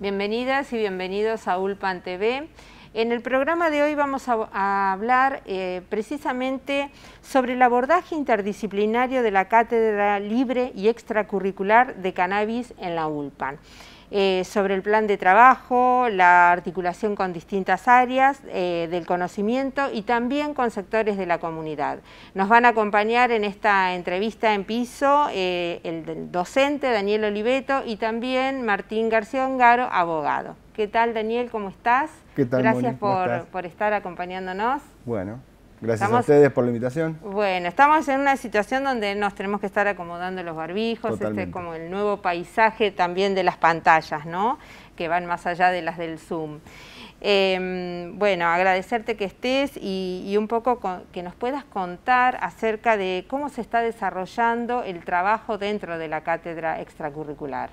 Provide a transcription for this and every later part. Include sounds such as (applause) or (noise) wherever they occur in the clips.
Bienvenidas y bienvenidos a ULPAN TV. En el programa de hoy vamos a, hablar eh, precisamente sobre el abordaje interdisciplinario de la Cátedra Libre y Extracurricular de Cannabis en la ULPAN. Eh, sobre el plan de trabajo, la articulación con distintas áreas eh, del conocimiento y también con sectores de la comunidad. Nos van a acompañar en esta entrevista en piso eh, el, docente Daniel Oliveto y también Martín García Ongaro, abogado. ¿Qué tal Daniel? ¿Cómo estás? ¿Qué tal? Gracias por, por estar acompañándonos. Bueno, Gracias a ustedes por la invitación. Bueno, estamos en una situación donde nos tenemos que estar acomodando los barbijos, este, como el nuevo paisaje también de las pantallas, ¿no? Que van más allá de las del Zoom. Em, bueno, agradecerte que estés y, un poco que nos puedas contar acerca de cómo se está desarrollando el trabajo dentro de la cátedra extracurricular.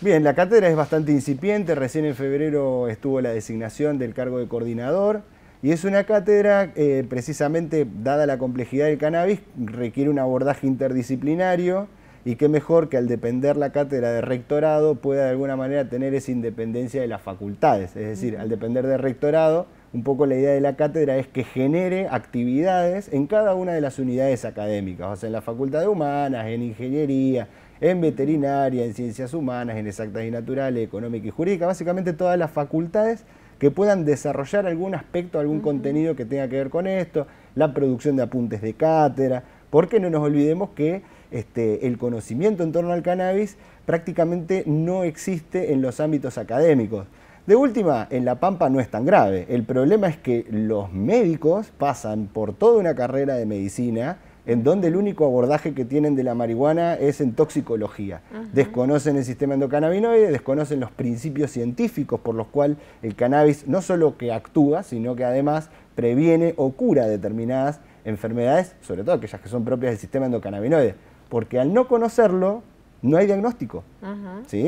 Bien, la cátedra es bastante incipiente, recién en febrero estuvo la designación del cargo de coordinador, y es una cátedra, eh, precisamente dada la complejidad del cannabis, requiere un abordaje interdisciplinario y qué mejor que al depender la cátedra de rectorado pueda de alguna manera tener esa independencia de las facultades. Es decir, al depender de rectorado, un poco la idea de la cátedra es que genere actividades en cada una de las unidades académicas, o sea, en la Facultad de Humanas, en Ingeniería, en Veterinaria, en Ciencias Humanas, en Exactas y Naturales, Económica y Jurídica, básicamente todas las facultades que puedan desarrollar algún aspecto, algún contenido que tenga que ver con esto, la producción de apuntes de cátedra, porque no nos olvidemos que este, el conocimiento en torno al cannabis prácticamente no existe en los ámbitos académicos. De última, en La Pampa no es tan grave. El problema es que los médicos pasan por toda una carrera de medicina, en donde el único abordaje que tienen de la marihuana es en toxicología. Desconocen el sistema endocannabinoide, desconocen los principios científicos por los cuales el cannabis no solo que actúa, sino que además previene o cura determinadas enfermedades, sobre todo aquellas que son propias del sistema endocannabinoide. Porque al no conocerlo, no hay diagnóstico.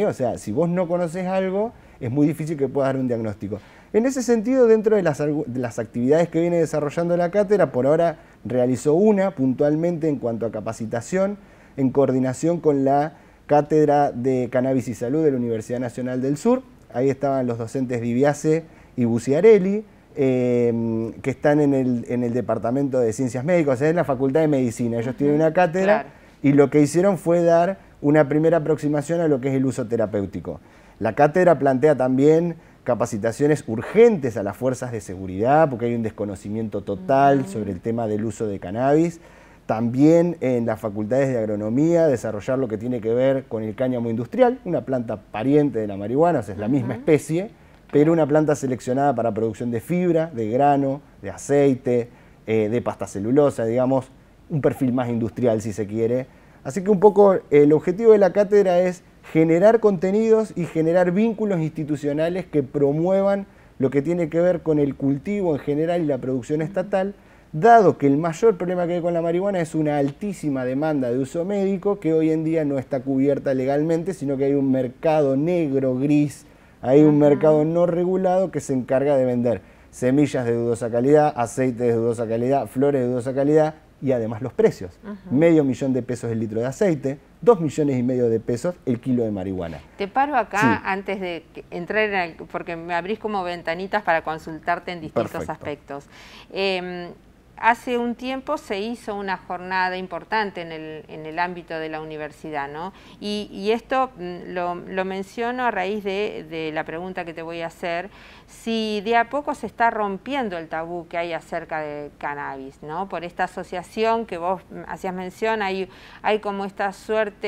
O sea, si vos no conoces algo, es muy difícil que pueda dar un diagnóstico. En ese sentido, dentro de las, actividades que viene desarrollando la cátedra, por ahora realizó una puntualmente en cuanto a capacitación, en coordinación con la Cátedra de Cannabis y Salud de la Universidad Nacional del Sur. Ahí estaban los docentes Viviase y Buciarelli, em, que están en el, Departamento de Ciencias Médicas, es es la Facultad de Medicina. Ellos tienen una cátedra y lo que hicieron fue dar una primera aproximación a lo que es el uso terapéutico. La cátedra plantea también capacitaciones urgentes a las fuerzas de seguridad, porque hay un desconocimiento total sobre el tema del uso de cannabis. También en las facultades de agronomía, desarrollar lo que tiene que ver con el cáñamo industrial, una planta pariente de la marihuana, es la misma especie, pero una planta seleccionada para producción de fibra, de grano, de aceite, eh, de pasta celulosa, digamos, un perfil más industrial si se quiere. Así que un poco el objetivo de la cátedra es generar contenidos y generar vínculos institucionales que promuevan lo que tiene que ver con el cultivo en general y la producción estatal, dado que el mayor problema que hay con la marihuana es una altísima demanda de uso médico que hoy en día no está cubierta legalmente, sino que hay un mercado negro, gris, hay un mercado no regulado que se encarga de vender semillas de dudosa calidad, aceite de dudosa calidad, flores de dudosa calidad y además los precios. Medio millón de pesos el litro de aceite, 2 millones y medio de pesos el kilo de marihuana. Te paro acá antes de entrar, en el, porque me abrís como ventanitas para consultarte en distintos aspectos. Eh, hace un tiempo se hizo una jornada importante en el, en el ámbito de la universidad, ¿no? Y, esto mm, lo, lo, menciono a raíz de, la pregunta que te voy a hacer, si de a poco se está rompiendo el tabú que hay acerca del cannabis, ¿no? Por esta asociación que vos hacías mención, hay, hay como esta suerte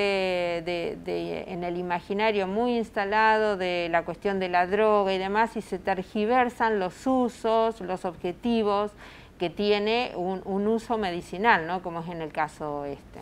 de, en el imaginario muy instalado de la cuestión de la droga y demás, y se tergiversan los usos, los objetivos, que tiene un, uso medicinal, ¿no? Como es en el caso este.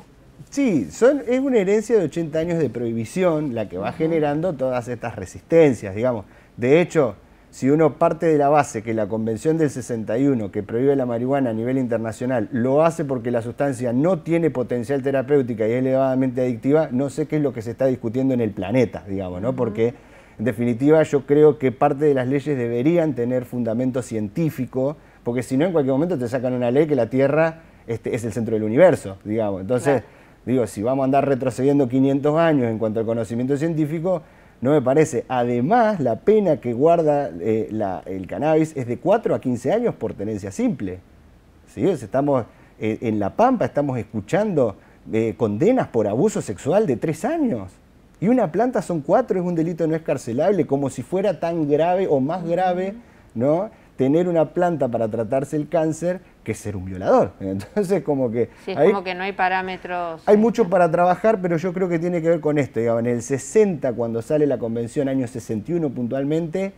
Sí, son, es una herencia de 80 años de prohibición la que va generando todas estas resistencias, digamos. De hecho, si uno parte de la base que la Convención del 61, que prohíbe la marihuana a nivel internacional, lo hace porque la sustancia no tiene potencial terapéutica y es elevadamente adictiva, no sé qué es lo que se está discutiendo en el planeta, digamos, ¿no? Porque, en definitiva, yo creo que parte de las leyes deberían tener fundamento científico porque si no en cualquier momento te sacan una ley que la Tierra este, es el centro del universo, digamos. Entonces, digo, si vamos a andar retrocediendo 500 años en cuanto al conocimiento científico, no me parece. Además, la pena que guarda eh, el cannabis es de 4 a 15 años por tenencia simple. ¿Sí? Estamos eh, en La Pampa, estamos escuchando eh, condenas por abuso sexual de 3 años. Y una planta son 4, es un delito no escarcelable, como si fuera tan grave o más grave, ¿no? tener una planta para tratarse el cáncer que ser un violador. (laughs) Entonces, como que... Sí, es como que no hay parámetros. Hay mucho para trabajar, pero yo creo que tiene que ver con esto. Digamos, en el 60, cuando sale la convención, año 61 puntualmente,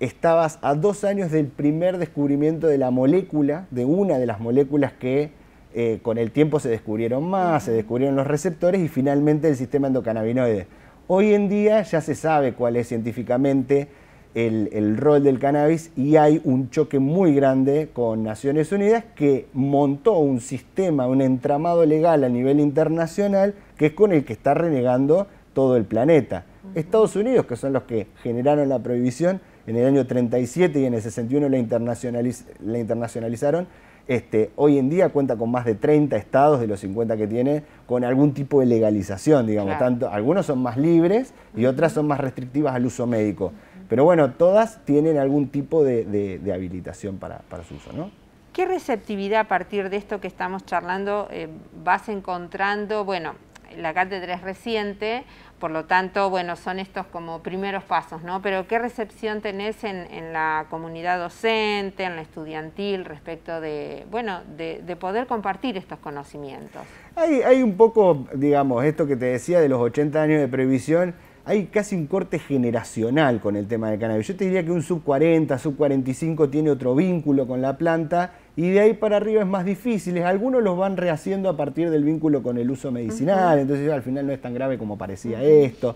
estabas a dos años del primer descubrimiento de la molécula, de una de las moléculas que eh, con el tiempo se descubrieron más, se descubrieron los receptores y finalmente el sistema endocannabinoide. Hoy en día ya se sabe cuál es científicamente el, rol del cannabis y hay un choque muy grande con Naciones Unidas que montó un sistema, un entramado legal a nivel internacional que es con el que está renegando todo el planeta. Estados Unidos, que son los que generaron la prohibición en el año 37 y en el 61 la, internacionalizaron, este, hoy en día cuenta con más de 30 estados de los 50 que tiene con algún tipo de legalización, digamos. Tanto, algunos son más libres y otras son más restrictivas al uso médico. Pero bueno, todas tienen algún tipo de, habilitación para, su uso, ¿no? ¿Qué receptividad a partir de esto que estamos charlando eh, vas encontrando? Bueno, la cátedra es reciente, por lo tanto, bueno, son estos como primeros pasos, ¿no? Pero ¿qué recepción tenés en, la comunidad docente, en la estudiantil, respecto de, bueno, de, poder compartir estos conocimientos? Hay, hay, un poco, digamos, esto que te decía de los 80 años de previsión, hay casi un corte generacional con el tema del cannabis. Yo te diría que un sub 40, sub 45 tiene otro vínculo con la planta y de ahí para arriba es más difícil. Algunos los van rehaciendo a partir del vínculo con el uso medicinal, entonces al final no es tan grave como parecía esto.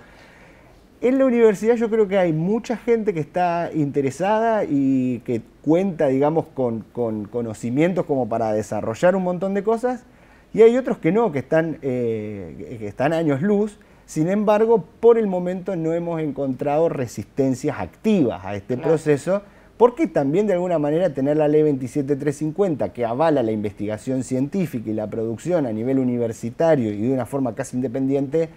En la universidad yo creo que hay mucha gente que está interesada y que cuenta, digamos, con, conocimientos como para desarrollar un montón de cosas y hay otros que no, que están, eh, que están años luz sin embargo, por el momento no hemos encontrado resistencias activas a este proceso, porque también de alguna manera tener la ley 27350 que avala la investigación científica y la producción a nivel universitario y de una forma casi independiente,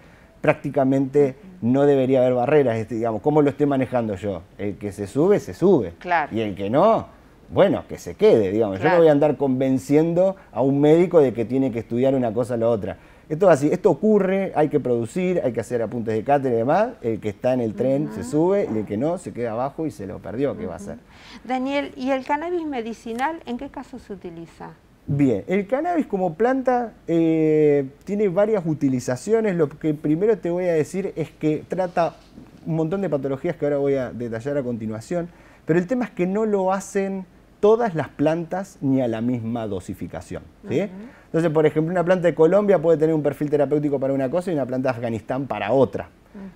prácticamente no debería haber barreras, este, ¿cómo lo estoy manejando yo? El que se sube, se sube. Y el que no, bueno, que se quede, Yo no voy a andar convenciendo a un médico de que tiene que estudiar una cosa o la otra. Esto así, esto ocurre, hay que producir, hay que hacer apuntes de cátedra y demás. El que está en el tren se sube y el que no se queda abajo y se lo perdió, ¿qué va a hacer? Daniel, ¿y el cannabis medicinal en qué caso se utiliza? Bien, el cannabis como planta eh, tiene varias utilizaciones. Lo que primero te voy a decir es que trata un montón de patologías que ahora voy a detallar a continuación, pero el tema es que no lo hacen todas las plantas ni a la misma dosificación. Entonces, por ejemplo, una planta de Colombia puede tener un perfil terapéutico para una cosa y una planta de Afganistán para otra.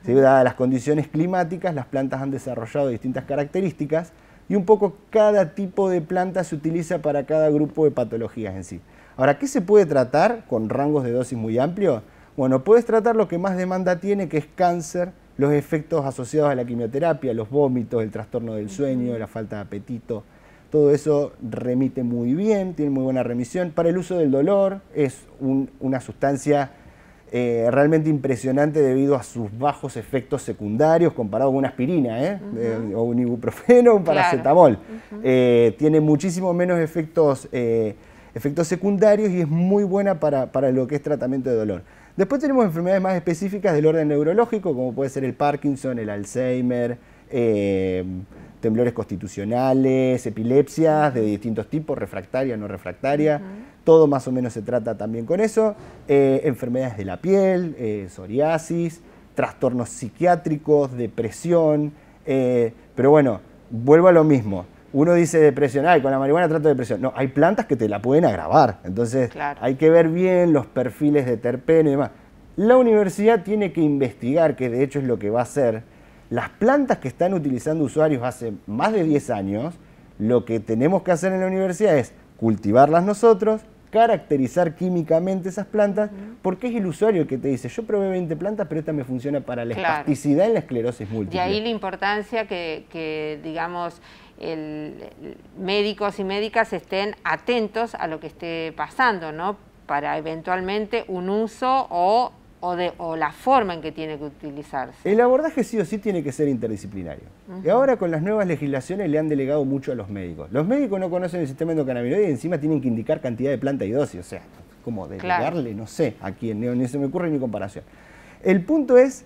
Dadas las condiciones climáticas, las plantas han desarrollado distintas características y un poco cada tipo de planta se utiliza para cada grupo de patologías en sí. Ahora, ¿qué se puede tratar con rangos de dosis muy amplios? Bueno, puedes tratar lo que más demanda tiene, que es cáncer, los efectos asociados a la quimioterapia, los vómitos, el trastorno del sueño, la falta de apetito, todo eso remite muy bien, tiene muy buena remisión. Para el uso del dolor es una sustancia eh, realmente impresionante debido a sus bajos efectos secundarios comparado con una aspirina ¿eh? o un ibuprofeno un paracetamol. Eh, tiene muchísimo menos efectos, efectos secundarios y es muy buena para, lo que es tratamiento de dolor. Después tenemos enfermedades más específicas del orden neurológico, como puede ser el Parkinson, el Alzheimer, temblores constitucionales, epilepsias de distintos tipos, refractaria, no refractaria. Todo más o menos se trata también con eso. Eh, enfermedades de la piel, eh, psoriasis, trastornos psiquiátricos, depresión. Eh, pero bueno, vuelvo a lo mismo. Uno dice depresión, ay, con la marihuana trato de depresión. No, hay plantas que te la pueden agravar. Entonces hay que ver bien los perfiles de terpeno y demás. La universidad tiene que investigar, que de hecho es lo que va a hacer, las plantas que están utilizando usuarios hace más de 10 años, lo que tenemos que hacer en la universidad es cultivarlas nosotros, caracterizar químicamente esas plantas, porque es el usuario que te dice, yo probé 20 plantas, pero esta me funciona para la claro. en la esclerosis múltiple. Y ahí la importancia que, digamos, médicos y médicas estén atentos a lo que esté pasando, ¿no? Para eventualmente un uso o o, la forma en que tiene que utilizarse. El abordaje sí o sí tiene que ser interdisciplinario. Y ahora con las nuevas legislaciones le han delegado mucho a los médicos. Los médicos no conocen el sistema endocannabinoide y encima tienen que indicar cantidad de planta y dosis. O sea, como delegarle, no sé, a quién, ni se me ocurre ni comparación. El punto es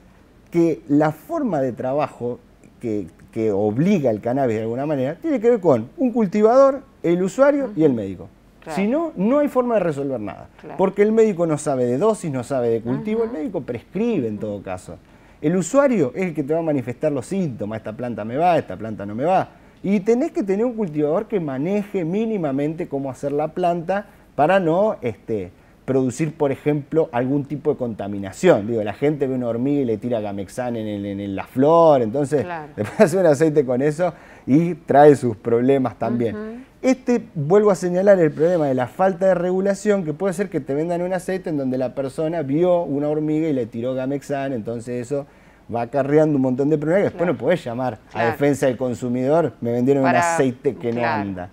que la forma de trabajo que, que obliga el cannabis de alguna manera tiene que ver con un cultivador, el usuario y el médico. Si no, no hay forma de resolver nada. Porque el médico no sabe de dosis, no sabe de cultivo, el médico prescribe en todo caso. El usuario es el que te va a manifestar los síntomas, esta planta me va, esta planta no me va. Y tenés que tener un cultivador que maneje mínimamente cómo hacer la planta para no este, producir, por ejemplo, algún tipo de contaminación. Digo, la gente ve una hormiga y le tira gamexán en, la flor, entonces le después hacer un aceite con eso y trae sus problemas también. Este, vuelvo a señalar el problema de la falta de regulación, que puede ser que te vendan un aceite en donde la persona vio una hormiga y le tiró gamexán, entonces eso va acarreando un montón de problemas que después no podés llamar a defensa del consumidor, me vendieron un aceite que no anda.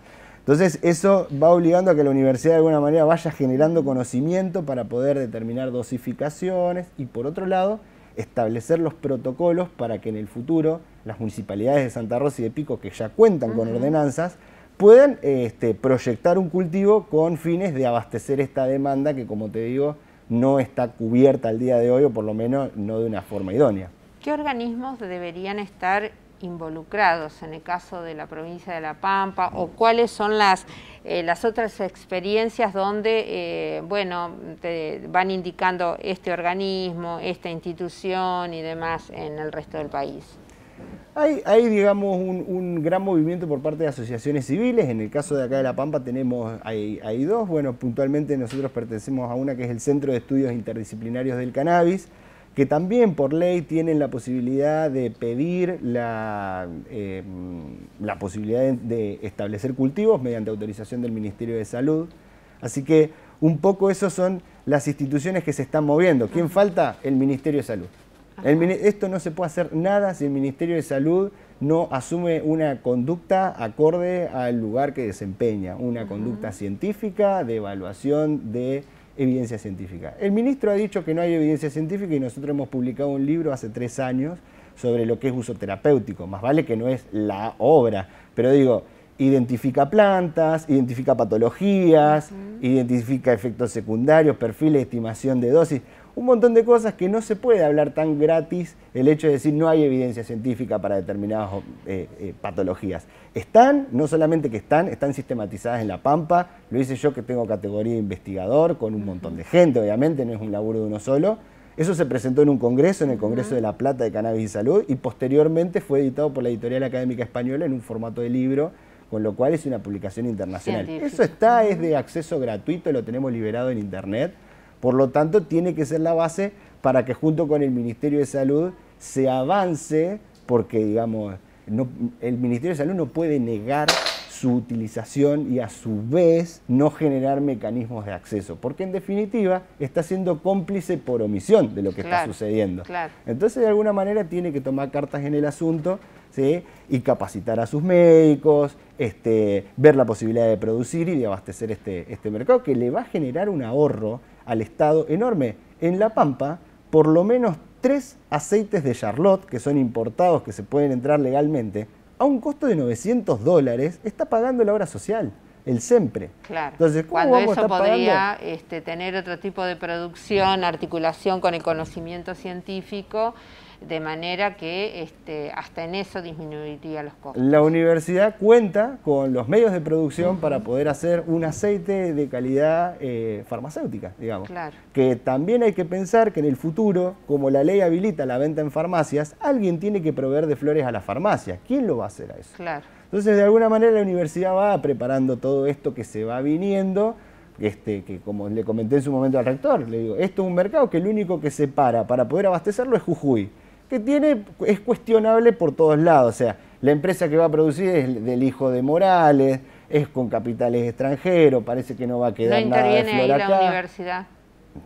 Entonces eso va obligando a que la universidad de alguna manera vaya generando conocimiento para poder determinar dosificaciones y por otro lado establecer los protocolos para que en el futuro las municipalidades de Santa Rosa y de Pico que ya cuentan con ordenanzas puedan este, proyectar un cultivo con fines de abastecer esta demanda que como te digo no está cubierta al día de hoy o por lo menos no de una forma idónea. ¿Qué organismos deberían estar involucrados en el caso de la provincia de La Pampa o cuáles son las, eh, otras experiencias donde eh, bueno, te van indicando este organismo, esta institución y demás en el resto del país? Hay, digamos, un, gran movimiento por parte de asociaciones civiles. En el caso de acá de La Pampa tenemos, hay, hay dos. Bueno, puntualmente nosotros pertenecemos a una que es el Centro de Estudios Interdisciplinarios del Cannabis, que también por ley tienen la posibilidad de pedir la, eh, la posibilidad de, establecer cultivos mediante autorización del Ministerio de Salud. Así que un poco eso son las instituciones que se están moviendo. ¿Quién falta? El Ministerio de Salud. esto no se puede hacer nada si el Ministerio de Salud no asume una conducta acorde al lugar que desempeña, una conducta científica de evaluación de evidencia científica. El ministro ha dicho que no hay evidencia científica y nosotros hemos publicado un libro hace tres años sobre lo que es uso terapéutico. Más vale que no es la obra, pero digo, identifica plantas, identifica patologías, identifica efectos secundarios, perfiles, estimación de dosis un montón de cosas que no se puede hablar tan gratis el hecho de decir no hay evidencia científica para determinadas eh, eh, patologías. Están, no solamente que están, están sistematizadas en la Pampa, lo hice yo que tengo categoría de investigador, con un montón de gente, obviamente, no es un laburo de uno solo. Eso se presentó en un congreso, en el Congreso de la Plata de Cannabis y Salud, y posteriormente fue editado por la Editorial Académica Española en un formato de libro, con lo cual es una publicación internacional. Eso está, es de acceso gratuito, lo tenemos liberado en Internet. Por lo tanto, tiene que ser la base para que junto con el Ministerio de Salud se avance, porque digamos, el Ministerio de Salud no puede negar su utilización y a su vez no generar mecanismos de acceso, porque en definitiva está siendo cómplice por omisión de lo que está sucediendo. Entonces de alguna manera tiene que tomar cartas en el asunto y capacitar a sus médicos, este, ver la posibilidad de producir y de abastecer este, este mercado que le va a generar un ahorro al Estado enorme. En La Pampa, por lo menos tres aceites de Charlotte, que son importados, que se pueden entrar legalmente, a un costo de 900 dólares, está pagando la obra social, el siempre Claro. Entonces, ¿cómo Cuando vamos a podría este, tener otro tipo de producción, articulación con el conocimiento científico de manera que este, hasta en eso disminuiría los costos. La universidad cuenta con los medios de producción para poder hacer un aceite de calidad eh, farmacéutica, digamos. Claro. Que también hay que pensar que en el futuro, como la ley habilita la venta en farmacias, alguien tiene que proveer de flores a la farmacia. ¿Quién lo va a hacer a eso? Claro. Entonces, de alguna manera, la universidad va preparando todo esto que se va viniendo. Este, que como le comenté en su momento al rector, le digo, esto es un mercado que el único que se para para poder abastecerlo es Jujuy que tiene, es cuestionable por todos lados. O sea, la empresa que va a producir es del hijo de Morales, es con capitales extranjeros, parece que no va a quedar nada de flor la universidad.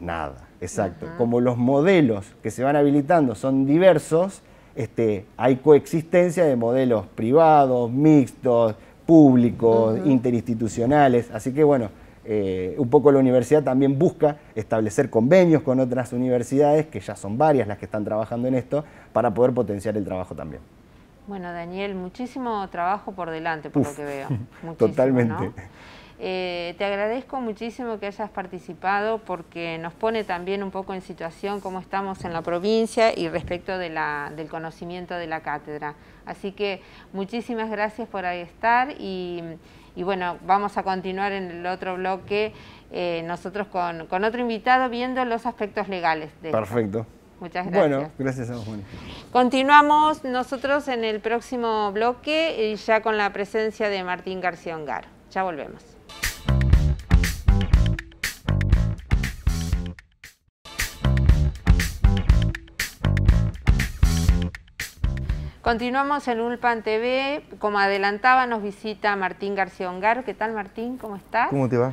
Nada, exacto. Como los modelos que se van habilitando son diversos, este, hay coexistencia de modelos privados, mixtos, públicos, interinstitucionales. Así que bueno, eh, un poco la universidad también busca establecer convenios con otras universidades, que ya son varias las que están trabajando en esto, para poder potenciar el trabajo también. Bueno, Daniel, muchísimo trabajo por delante, por lo que veo. (laughs) totalmente. Eh, te agradezco muchísimo que hayas participado porque nos pone también un poco en situación cómo estamos en la provincia y respecto de la, del conocimiento de la cátedra. Así que muchísimas gracias por estar y y bueno, vamos a continuar en el otro bloque eh, nosotros con, otro invitado viendo los aspectos legales. De Perfecto. Muchas gracias. Bueno, gracias a vos, Continuamos nosotros en el próximo bloque y ya con la presencia de Martín García Ongar. Ya volvemos. Continuamos en Ulpan TV. Como adelantaba, nos visita Martín García Ongaro. ¿Qué tal, Martín? ¿Cómo estás? ¿Cómo te va?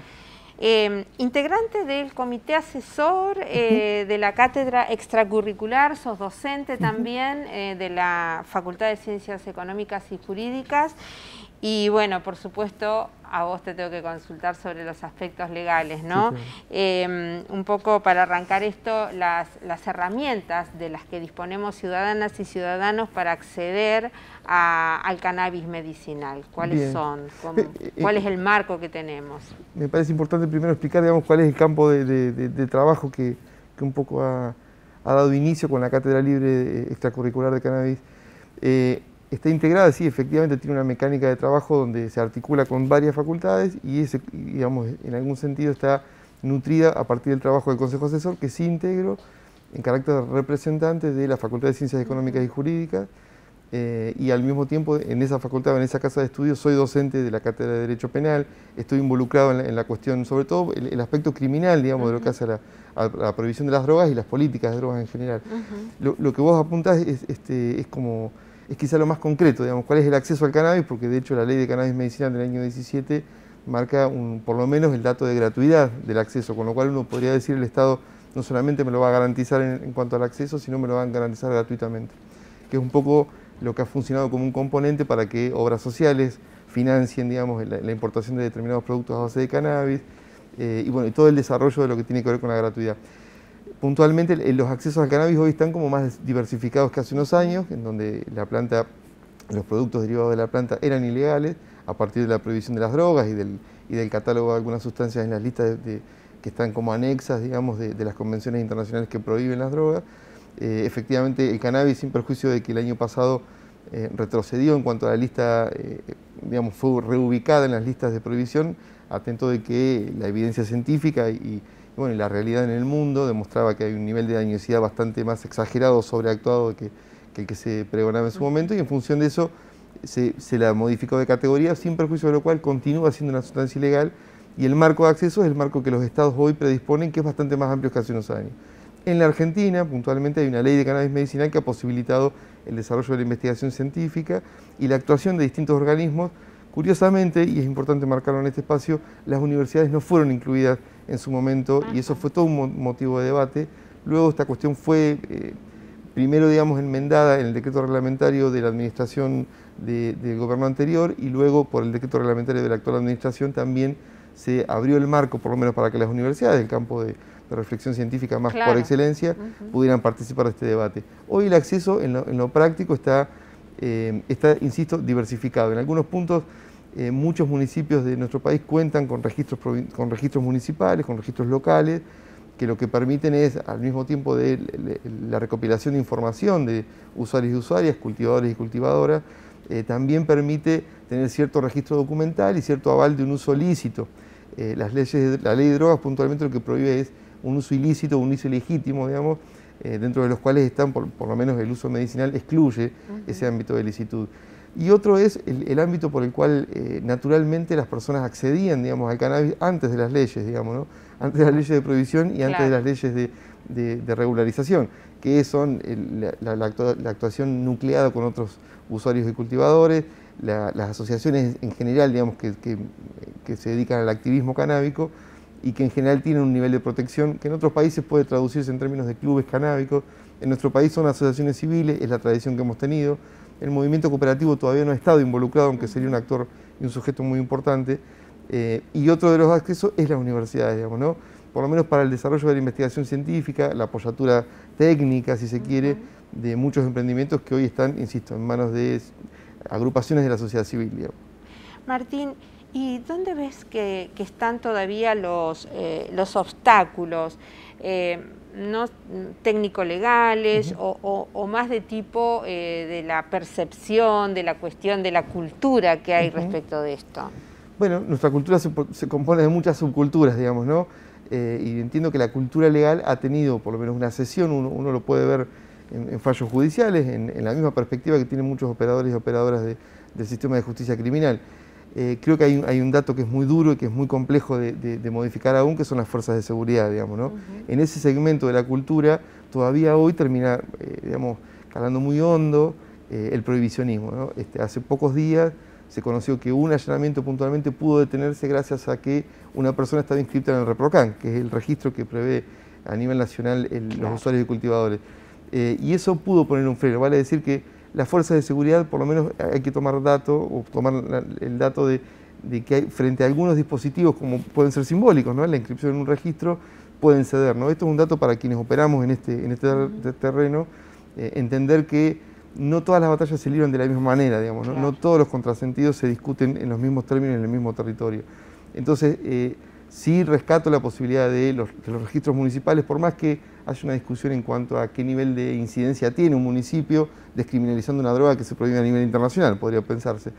Em, integrante del comité asesor eh, de la cátedra extracurricular, sos docente también eh, de la Facultad de Ciencias Económicas y Jurídicas y bueno, por supuesto, a vos te tengo que consultar sobre los aspectos legales, ¿no? Em, un poco para arrancar esto, las, herramientas de las que disponemos ciudadanas y ciudadanos para acceder al cannabis medicinal, ¿cuáles son? Eh, eh, ¿Cuál eh, es el marco que tenemos? Me parece importante primero explicar, digamos, cuál es el campo de, trabajo que, un poco ha, dado inicio con la Cátedra Libre Extracurricular de Cannabis está integrada, sí, efectivamente tiene una mecánica de trabajo donde se articula con varias facultades y, ese, digamos, en algún sentido está nutrida a partir del trabajo del Consejo Asesor, que sí integro en carácter representante de la Facultad de Ciencias Económicas y Jurídicas eh, y al mismo tiempo en esa facultad, en esa casa de estudios, soy docente de la Cátedra de Derecho Penal, estoy involucrado en la, cuestión, sobre todo el, aspecto criminal, digamos, de lo que hace a la, prohibición de las drogas y las políticas de drogas en general. lo, que vos apuntás este, es como es quizá lo más concreto, digamos, cuál es el acceso al cannabis, porque de hecho la ley de cannabis medicinal del año 17 marca por lo menos el dato de gratuidad del acceso, con lo cual uno podría decir el Estado no solamente me lo va a garantizar en, cuanto al acceso, sino me lo va a garantizar gratuitamente, que es un poco lo que ha funcionado como un componente para que obras sociales financien digamos, la, importación de determinados productos a base de cannabis eh, y, bueno, y todo el desarrollo de lo que tiene que ver con la gratuidad puntualmente eh, los accesos al cannabis hoy están como más diversificados que hace unos años, en donde la planta, los productos derivados de la planta eran ilegales a partir de la prohibición de las drogas y del, catálogo de algunas sustancias en las listas que están como anexas, digamos, de, las convenciones internacionales que prohíben las drogas. Eh, efectivamente, el cannabis, sin perjuicio de que el año pasado eh, retrocedió en cuanto a la lista, digamos, fue reubicada en las listas de prohibición, atento de que la evidencia científica y bueno, y la realidad en el mundo demostraba que hay un nivel de dañosidad bastante más exagerado, sobreactuado que, que el que se pregonaba en su momento, y en función de eso se, se, la modificó de categoría, sin perjuicio de lo cual continúa siendo una sustancia ilegal, y el marco de acceso es el marco que los estados hoy predisponen, que es bastante más amplio que hace unos años. En la Argentina, puntualmente, hay una ley de cannabis medicinal que ha posibilitado el desarrollo de la investigación científica y la actuación de distintos organismos. Curiosamente, y es importante marcarlo en este espacio, las universidades no fueron incluidas en su momento y eso fue todo un motivo de debate. Luego esta cuestión fue eh, primero, digamos, enmendada en el decreto reglamentario de la administración del gobierno anterior y luego por el decreto reglamentario de la actual administración también se abrió el marco, por lo menos para que las universidades, el campo de, reflexión científica más por excelencia, pudieran participar de este debate. Hoy el acceso en lo, práctico está, eh, está, insisto, diversificado. En algunos puntos eh, muchos municipios de nuestro país cuentan con registros, con registros municipales, con registros locales, que lo que permiten es, al mismo tiempo de la recopilación de información de usuarios y usuarias, cultivadores y cultivadoras, eh, también permite tener cierto registro documental y cierto aval de un uso lícito. Eh, las leyes, la ley de drogas puntualmente lo que prohíbe es un uso ilícito, un uso ilegítimo, digamos, dentro de los cuales están, por, lo menos el uso medicinal excluye ese ámbito de licitud y otro es el, ámbito por el cual eh, naturalmente las personas accedían, digamos, al cannabis antes de las leyes, digamos, Antes de las leyes de prohibición y antes de las leyes de, regularización, que son la, actuación nucleada con otros usuarios y cultivadores, las asociaciones en general, digamos, que, que, que se dedican al activismo canábico, y que en general tienen un nivel de protección que en otros países puede traducirse en términos de clubes canábicos. En nuestro país son asociaciones civiles, es la tradición que hemos tenido el movimiento cooperativo todavía no ha estado involucrado, aunque sería un actor y un sujeto muy importante. Eh, y otro de los accesos es la universidad, digamos, ¿no? por lo menos para el desarrollo de la investigación científica, la apoyatura técnica, si se quiere, de muchos emprendimientos que hoy están, insisto, en manos de agrupaciones de la sociedad civil. Martín, ¿y dónde ves que, están todavía los, eh, obstáculos? Eh, no técnico-legales o, más de tipo eh, de la percepción, de la cuestión de la cultura que hay respecto de esto? Bueno, nuestra cultura se, compone de muchas subculturas, digamos, ¿no? Eh, y entiendo que la cultura legal ha tenido por lo menos una sesión, uno, lo puede ver en, fallos judiciales, en, la misma perspectiva que tienen muchos operadores y operadoras del sistema de justicia criminal. Eh, creo que hay, un dato que es muy duro y que es muy complejo de, modificar aún, que son las fuerzas de seguridad, digamos, ¿no? En ese segmento de la cultura, todavía hoy termina, eh, calando muy hondo eh, el prohibicionismo, este, hace pocos días se conoció que un allanamiento puntualmente pudo detenerse gracias a que una persona estaba inscrita en el ReproCan, que es el registro que prevé a nivel nacional los usuarios y cultivadores. y eso pudo poner un freno, vale decir que las fuerzas de seguridad, por lo menos eh, hay que tomar dato o tomar el dato de, que frente a algunos dispositivos, como pueden ser simbólicos, ¿no? la inscripción en un registro, pueden ceder. ¿no? Esto es un dato para quienes operamos en este, en este terreno, eh, entender que no todas las batallas se libran de la misma manera, digamos, ¿no? todos los contrasentidos se discuten en los mismos términos, en el mismo territorio. Entonces, eh, Sí rescato la posibilidad de los, registros municipales, por más que haya una discusión en cuanto a qué nivel de incidencia tiene un municipio descriminalizando una droga que se prohíbe a nivel internacional, podría pensarse.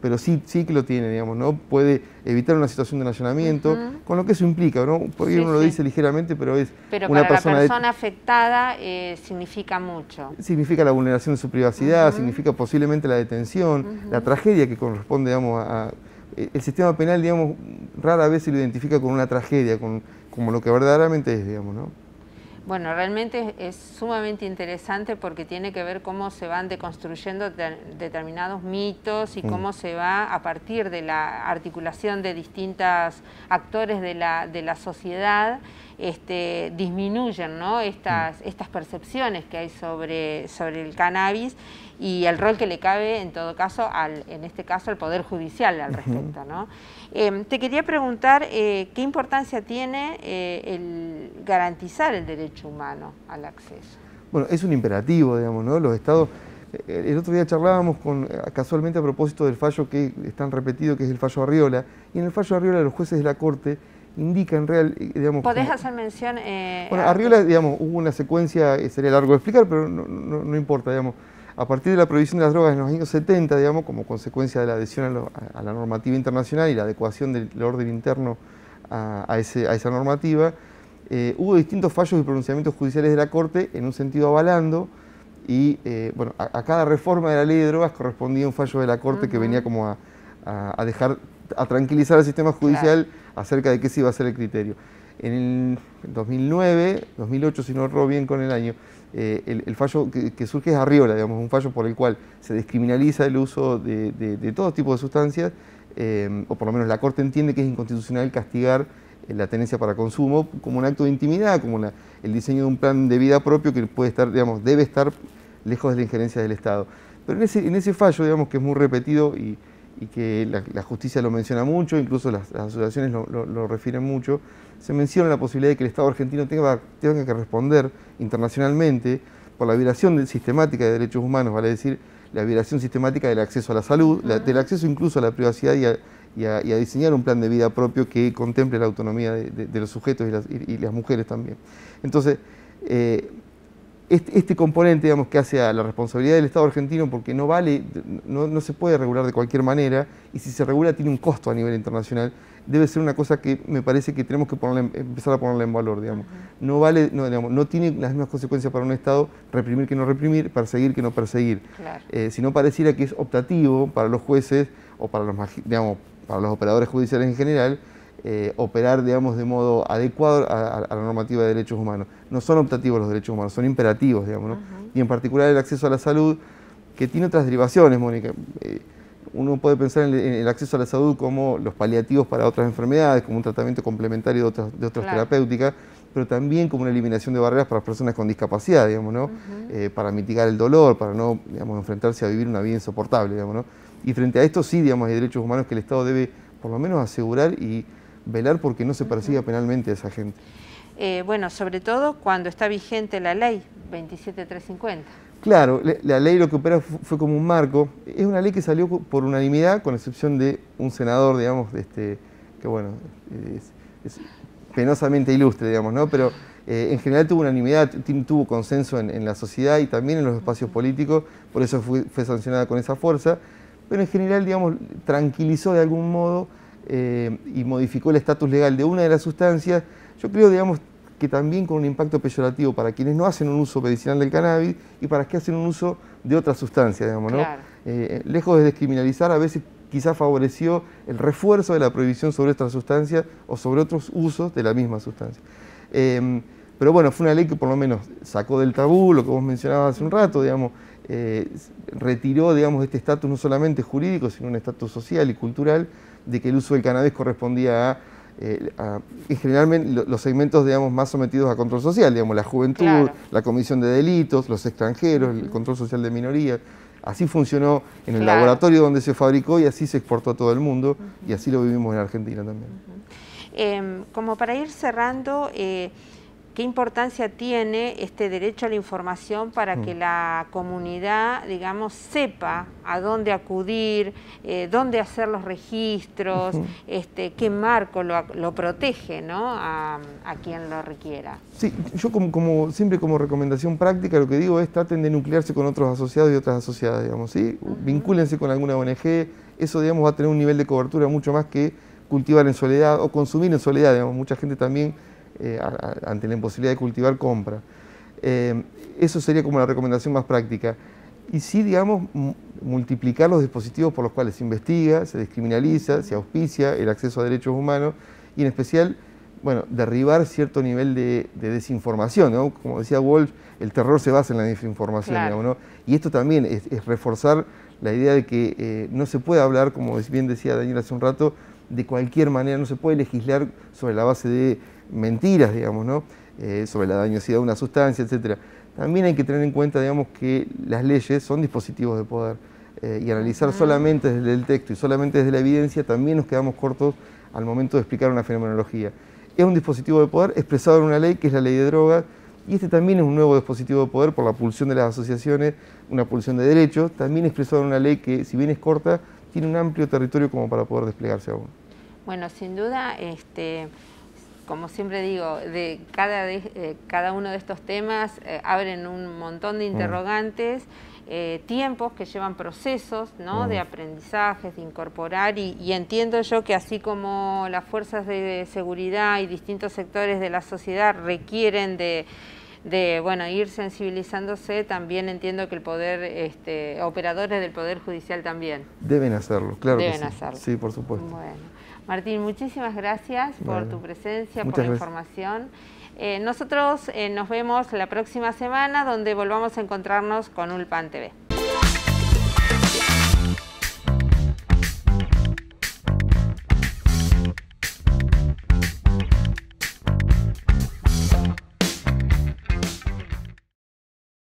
Pero sí, sí que lo tiene, digamos, ¿no? Puede evitar una situación de allanamiento, con lo que eso implica, ¿no? Porque uno lo dice ligeramente, pero es pero una para persona... la persona afectada eh, significa mucho. Significa la vulneración de su privacidad, significa posiblemente la detención, la tragedia que corresponde, digamos, a, el sistema penal, digamos, rara vez se lo identifica con una tragedia, con, como lo que verdaderamente es, digamos, ¿no? Bueno, realmente es, sumamente interesante porque tiene que ver cómo se van deconstruyendo determinados mitos y cómo se va a partir de la articulación de distintos actores de la, de la sociedad este, disminuyen mm. estas, percepciones que hay sobre, el cannabis y el rol que le cabe en todo caso, en este caso, al Poder Judicial al respecto. Em, te quería preguntar eh, qué importancia tiene eh, el garantizar el derecho humano al acceso. Bueno, es un imperativo, digamos, ¿no? Los estados... Eh, el otro día charlábamos con, casualmente a propósito del fallo que están repetido, que es el fallo Arriola, y en el fallo Arriola los jueces de la Corte Indica en real, eh, ¿Podés hacer mención? Eh, bueno, arriba, digamos, hubo una secuencia, eh, sería largo de explicar, pero no, importa, digamos. A partir de la prohibición de las drogas en los años 70, digamos, como consecuencia de la adhesión a, la normativa internacional y la adecuación del orden interno a, esa normativa, hubo distintos fallos y pronunciamientos judiciales de la Corte en un sentido avalando y bueno, a, cada reforma de la ley de drogas correspondía un fallo de la Corte que venía como a, dejar a tranquilizar al sistema judicial acerca de qué se iba a ser el criterio. En el 2009, 2008, si no erro bien con el año, eh, el, fallo que, surge es Arriola, digamos, un fallo por el cual se descriminaliza el uso de, todo tipo de sustancias, eh, o por lo menos la Corte entiende que es inconstitucional castigar eh, la tenencia para consumo como un acto de intimidad, como el diseño de un plan de vida propio que puede estar, digamos, debe estar lejos de la injerencia del Estado. Pero en ese, en ese fallo, digamos, que es muy repetido y, y que la, justicia lo menciona mucho, incluso las, asociaciones lo, refieren mucho, se menciona la posibilidad de que el Estado argentino tenga, tenga que responder internacionalmente por la violación sistemática de derechos humanos, vale decir, la violación sistemática del acceso a la salud, del acceso incluso a la privacidad y a, diseñar un plan de vida propio que contemple la autonomía de, los sujetos y las, mujeres también. Entonces, eh, este, este, componente que hace a la responsabilidad del Estado argentino porque no vale, no, se puede regular de cualquier manera y si se regula tiene un costo a nivel internacional, debe ser una cosa que me parece que tenemos que empezar a ponerla en valor. Digamos. No, vale, no, tiene las mismas consecuencias para un Estado reprimir que no reprimir, perseguir que no perseguir. Claro. Eh, si no pareciera que es optativo para los jueces o para los, digamos, para los operadores judiciales en general, eh, operar, digamos, de modo adecuado a, la normativa de derechos humanos. No son optativos los derechos humanos, son imperativos, digamos, ¿no? Y en particular el acceso a la salud, que tiene otras derivaciones, Mónica. Eh, uno puede pensar en el, acceso a la salud como los paliativos para otras enfermedades, como un tratamiento complementario de otras, terapéuticas, pero también como una eliminación de barreras para las personas con discapacidad, digamos, ¿no? Eh, para mitigar el dolor, para no, digamos, enfrentarse a vivir una vida insoportable, digamos, Y frente a esto sí, digamos, hay derechos humanos que el Estado debe por lo menos asegurar y velar porque no se persiga penalmente a esa gente. Eh, bueno, sobre todo cuando está vigente la ley 27350. Claro, la ley lo que opera fue como un marco. Es una ley que salió por unanimidad, con excepción de un senador, digamos, de este, que bueno, es, penosamente ilustre, digamos, ¿no? Pero eh, en general tuvo unanimidad, tuvo consenso en, la sociedad y también en los espacios políticos, por eso fue sancionada con esa fuerza. Pero en general, digamos, tranquilizó de algún modo eh, y modificó el estatus legal de una de las sustancias, yo creo, digamos, que también con un impacto peyorativo para quienes no hacen un uso medicinal del cannabis y para que hacen un uso de otra sustancia, eh, lejos de descriminalizar, a veces quizás favoreció el refuerzo de la prohibición sobre esta sustancia o sobre otros usos de la misma sustancia. Eh, pero bueno, fue una ley que por lo menos sacó del tabú, lo que vos mencionabas hace un rato, digamos, eh, retiró, digamos, este estatus no solamente jurídico, sino un estatus social y cultural de que el uso del cannabis correspondía a, eh, generalmente los segmentos, digamos, más sometidos a control social, digamos, la juventud, la comisión de delitos, los extranjeros, el control social de minorías. Así funcionó en el laboratorio donde se fabricó y así se exportó a todo el mundo y así lo vivimos en Argentina también. Em, como para ir cerrando, eh, qué importancia tiene este derecho a la información para mm. que la comunidad, digamos, sepa a dónde acudir, eh, dónde hacer los registros, este, qué marco lo, protege a, quien lo requiera. Sí, yo como, como, siempre como recomendación práctica lo que digo es traten de nuclearse con otros asociados y otras asociadas, digamos, ¿sí? Vincúlense con alguna ONG, eso digamos va a tener un nivel de cobertura mucho más que cultivar en soledad o consumir en soledad, digamos, mucha gente también eh, ante la imposibilidad de cultivar, compra. Eh, eso sería como la recomendación más práctica. Y sí, digamos, multiplicar los dispositivos por los cuales se investiga, se descriminaliza, se auspicia el acceso a derechos humanos y en especial, bueno, derribar cierto nivel de, desinformación, Como decía Wolf, el terror se basa en la desinformación, Y esto también es, reforzar la idea de que eh, no se puede hablar, como bien decía Daniel hace un rato, de cualquier manera, no se puede legislar sobre la base de mentiras, digamos, eh, sobre la dañosidad de una sustancia, etc. También hay que tener en cuenta, digamos, que las leyes son dispositivos de poder eh, y analizar solamente desde el texto y solamente desde la evidencia también nos quedamos cortos al momento de explicar una fenomenología. Es un dispositivo de poder expresado en una ley que es la ley de drogas, y este también es un nuevo dispositivo de poder por la pulsión de las asociaciones, una pulsión de derechos, también expresado en una ley que, si bien es corta, tiene un amplio territorio como para poder desplegarse aún. Bueno, sin duda, este, como siempre digo, de cada, eh, cada uno de estos temas eh, abren un montón de mm. interrogantes, eh, tiempos que llevan procesos ¿no? Mm. de aprendizajes, de incorporar, y, entiendo yo que así como las fuerzas de seguridad y distintos sectores de la sociedad requieren de de bueno, ir sensibilizándose, también entiendo que el poder, este, operadores del Poder Judicial también. Deben hacerlo, claro. que sí. hacerlo. Sí, por supuesto. Martín, muchísimas gracias por tu presencia, por la información. Eh, nosotros eh, nos vemos la próxima semana donde volvamos a encontrarnos con Ulpan TV.